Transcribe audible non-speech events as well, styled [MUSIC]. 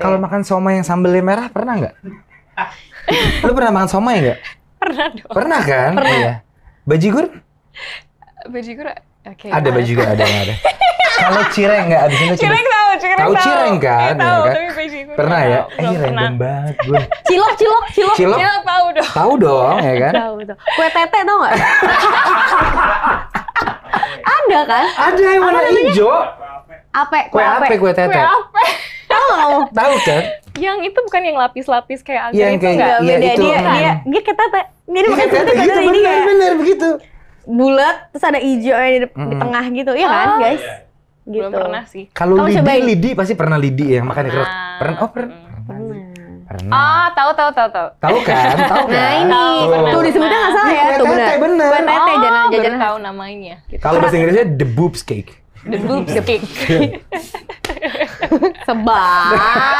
Kalau makan somai yang sambelnya merah pernah nggak? Lu pernah makan somai nggak? Pernah dong. Pernah kan? Pernah. Iya. Bajigur? Bajigur Oke. Okay, ada nah. bajigur ada yang ada. Kalau cireng nggak abis itu cireng. Cireng tahu, cireng tahu. cireng kan? Eh, iya tahu, kan? tapi pernah ya? Eh, eh, random banget gue. Cilok, cilok, cilok. Cilok, cilok tahu dong. Tahu dong ya kan? Tahu dong. Kue tete tau nggak? [LAUGHS] ada kan? Ada yang warna hijau. Ape, kue ape, kue tete. Kue ape tahu. Tahu kan? Yang itu bukan yang lapis-lapis kayak agar yang itu nggak enggak. Iya, beda itu, dia, hmm. dia, dia kita dia. bukan seperti kadar ini ya. Benar begitu. Bulat terus ada hijau di, mm. di hmm. tengah gitu, ya kan, oh. guys? Iya. Gitu. Belum pernah sih. Kalau lidi, lidi pasti pernah lidi ya, makanya pernah. pernah. Oh, pernah. Hmm. Pernah. Oh, tahu tahu tahu tahu. Tahu kan? Tahu [LAUGHS] kan? Nah, ini nah, tuh, tuh disebutnya nggak salah iya, ya, tuh benar. Benar. Benar. Oh, jangan jangan tahu namanya. Gitu. Kalau bahasa Inggrisnya the boobs cake. The boobs cake. [LAUGHS] [LAUGHS] Sebab